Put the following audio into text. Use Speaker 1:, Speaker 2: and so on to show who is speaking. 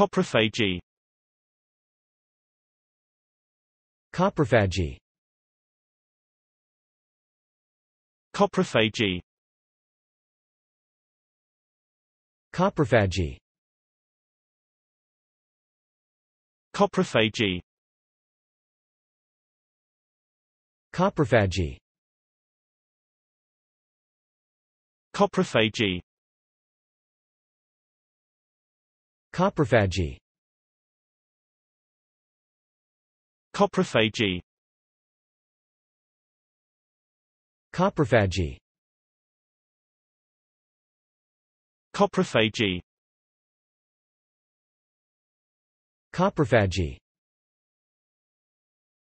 Speaker 1: Coprophagy Coprophagy Coprophagy Coprophagy Coprophagy Coprophagy Coprophagy Coprophagy Coprophagy Coprophagy Coprophagy Coprophagy